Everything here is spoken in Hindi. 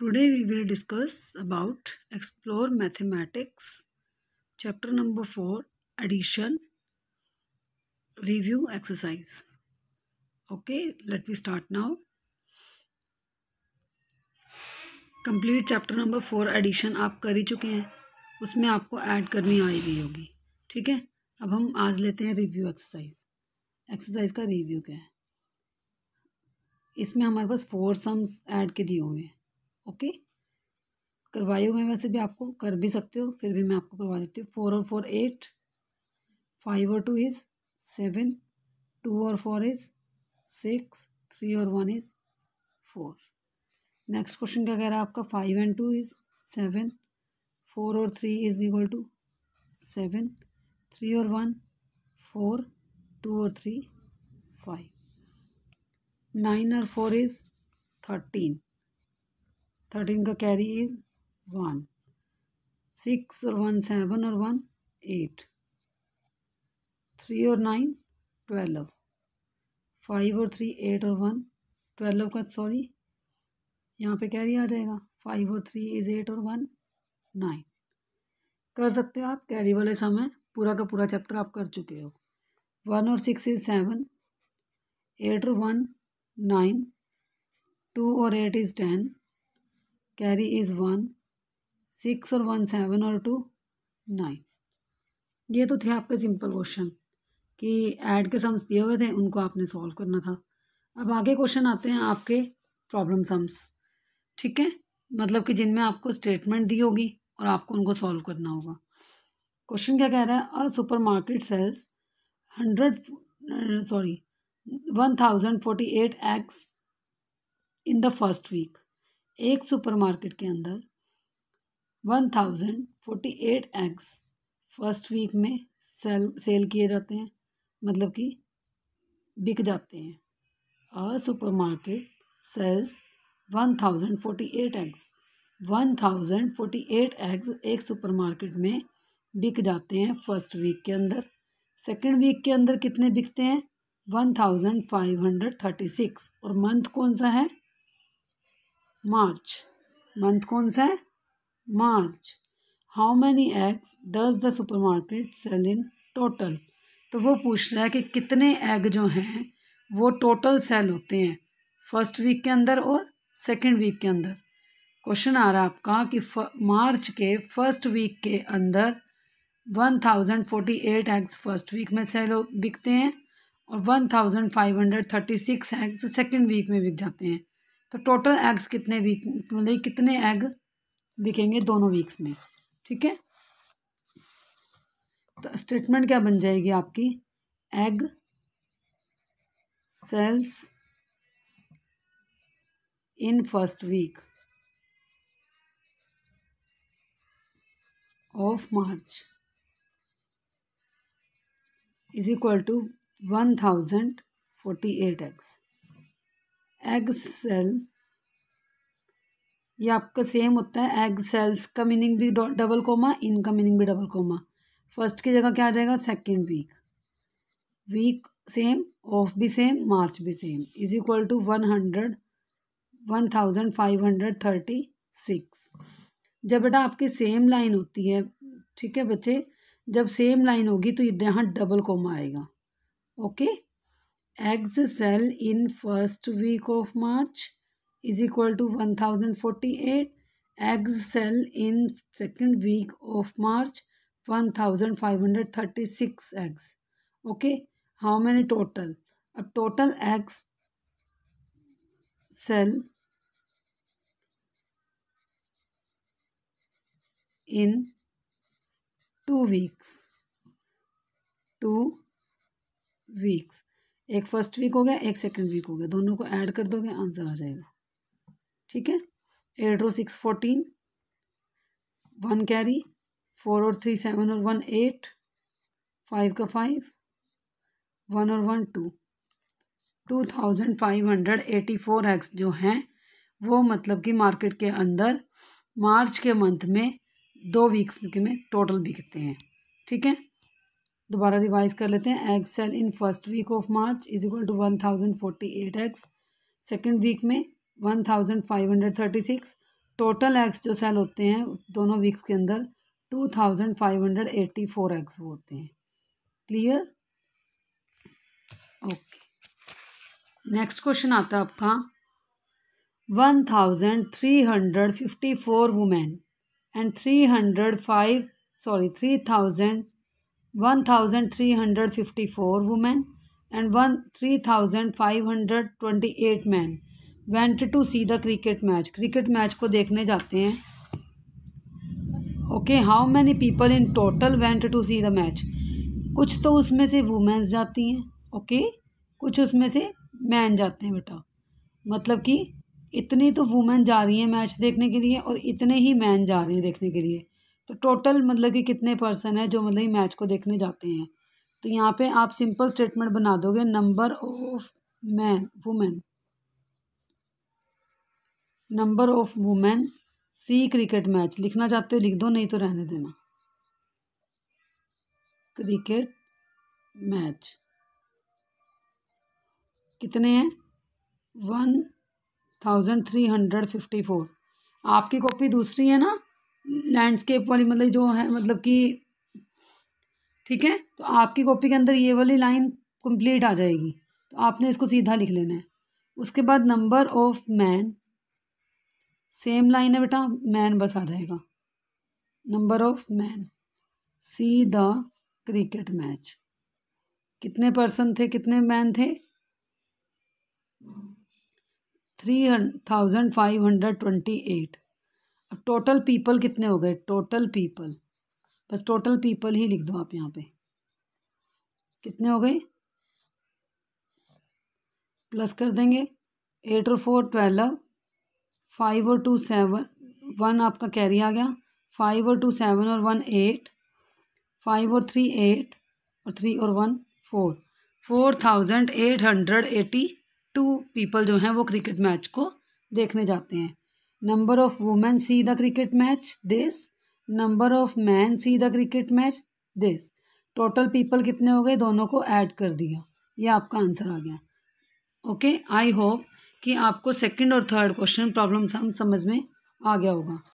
Today we will discuss about explore mathematics chapter number four addition review exercise okay let me start now complete chapter number four addition आप कर ही चुके हैं उसमें आपको ऐड करनी आई गई होगी ठीक है अब हम आज लेते हैं रिव्यू एक्सरसाइज एक्सरसाइज का रिव्यू क्या है इसमें हमारे पास फोर सम्स ऐड के दिए हुए हैं ओके करवाई मैं वैसे भी आपको कर भी सकते हो फिर भी मैं आपको करवा देती हूँ फोर और फोर एट फाइव और टू इज़ सेवन टू और फोर इज़ सिक्स थ्री और one is four next question क्या कह रहा है आपका five and two is seven four और three is equal to seven three और वन फोर टू और थ्री फाइव नाइन और फोर इज़ थर्टीन थर्टीन का कैरी इज वन सिक्स और वन सेवन और वन एट थ्री और नाइन ट्वेल्व फाइव और थ्री एट और वन ट्वेल्व का सॉरी यहाँ पे कैरी आ जाएगा फाइव और थ्री इज़ एट और वन नाइन कर सकते हो आप कैरी वाले समय पूरा का पूरा चैप्टर आप कर चुके हो वन और सिक्स इज़ सेवन एट और वन नाइन टू और eight is ten carry is one six और वन सेवन और टू नाइन ये तो थे आपके सिंपल क्वेश्चन कि ऐड के सम्स दिए हुए थे उनको आपने सॉल्व करना था अब आगे क्वेश्चन आते हैं आपके प्रॉब्लम सम्स ठीक है मतलब कि जिनमें आपको स्टेटमेंट दी होगी और आपको उनको सॉल्व करना होगा क्वेश्चन क्या कह रहा है a supermarket sells hundred sorry one thousand forty eight eggs in the first week एक सुपरमार्केट के अंदर one thousand forty eight eggs first week में सेल सेल किए जाते हैं मतलब कि बिक जाते हैं और supermarket sells one thousand forty eight eggs one thousand forty eight eggs एक सुपरमार्केट में बिक जाते हैं फर्स्ट वीक के अंदर सेकेंड वीक के अंदर कितने बिकते हैं one thousand five hundred thirty six और मंथ कौन सा है मार्च मंथ कौन सा है March how many eggs does the supermarket sell in total तो वो पूछ रहा है कि कितने एग जो हैं वो टोटल सेल होते हैं फर्स्ट वीक के अंदर और सेकेंड वीक के अंदर क्वेश्चन आ रहा है आपका कि मार्च के फर्स्ट वीक के अंदर one thousand forty eight eggs first week में सेल बिकते हैं और one thousand five hundred thirty six eggs second week में बिक जाते हैं तो टोटल एग्स कितने वीक मतलब कितने एग बिकेंगे दोनों वीक्स में ठीक है तो स्टेटमेंट क्या बन जाएगी आपकी egg sales in first week of March is equal to one thousand forty eight eggs egg sale ये आपका सेम होता है एग सेल्स का मीनिंग भी डबल कोमा इनका मीनिंग भी डबल कोमा फर्स्ट की जगह क्या आ जाएगा second week week same of भी सेम मार्च भी same is equal to one hundred one thousand five hundred thirty six जब बेटा आपकी सेम लाइन होती है ठीक है बच्चे जब सेम लाइन होगी तो यहाँ डबल कोमा आएगा okay cell in first week of March is equal to 1048. cell in second week of March 1536 eggs. Okay. How many total? A total eggs cell in two weeks. Two weeks एक फर्स्ट वीक हो गया एक सेकेंड वीक हो गया दोनों को ऐड कर दोगे आंसर आ जाएगा ठीक है एट रो six fourteen one carry four और थ्री सेवन और वन एट फाइव का फाइव वन और one two two thousand five hundred eighty four eggs जो हैं वो मतलब कि मार्केट के अंदर मार्च के मंथ में दो वीक्स में टोटल बिकते हैं ठीक है दोबारा रिवाइज कर लेते हैं eggs sale in first week of March is equal to one thousand forty eight eggs second week में one thousand five hundred thirty six total eggs जो सेल होते हैं दोनों वीक्स के अंदर two thousand five hundred eighty four eggs वो होते हैं क्लियर ओके नेक्स्ट क्वेश्चन आता है आपका one thousand three hundred fifty four women and three hundred five sorry three thousand one thousand three hundred fifty four women and one three thousand five hundred twenty eight man went to see the cricket match cricket match को देखने जाते हैं okay how many people in total went to see the match कुछ तो उसमें से वुमेन्स जाती हैं ओके okay? कुछ उसमें से मैन जाते हैं बेटा मतलब कि इतनी तो वुमेन जा रही हैं मैच देखने के लिए और इतने ही मैन जा रहे हैं देखने के लिए तो टोटल मतलब कि कितने पर्सन है जो मतलब मैच को देखने जाते हैं तो यहाँ पे आप सिंपल स्टेटमेंट बना दोगे number of man women number of women see cricket match लिखना चाहते हो लिख दो नहीं तो रहने देना क्रिकेट मैच कितने हैं one thousand three hundred fifty four आपकी कॉपी दूसरी है ना लैंडस्केप वाली मतलब जो है मतलब कि ठीक है तो आपकी कॉपी के अंदर ये वाली लाइन कंप्लीट आ जाएगी तो आपने इसको सीधा लिख लेना है उसके बाद number of man same line है बेटा मैन बस आ जाएगा number of man see the cricket match कितने पर्सन थे कितने मैन थे three thousand five hundred twenty eight total people कितने हो गए टोटल पीपल बस टोटल पीपल ही लिख दो आप यहाँ पे कितने हो गए प्लस कर देंगे एट और फोर ट्वेल्व फाइव और टू सेवन वन आपका कैरी आ गया फाइव और टू सेवन और वन एट फाइव और थ्री एट और थ्री और one four four thousand eight hundred eighty two people जो हैं वो क्रिकेट मैच को देखने जाते हैं number of women see the cricket match this number of man see the cricket match this total people कितने हो गए दोनों को ऐड कर दिया ये आपका आंसर आ गया ओके आई होप कि आपको सेकंड और थर्ड क्वेश्चन प्रॉब्लम सम समझ में आ गया होगा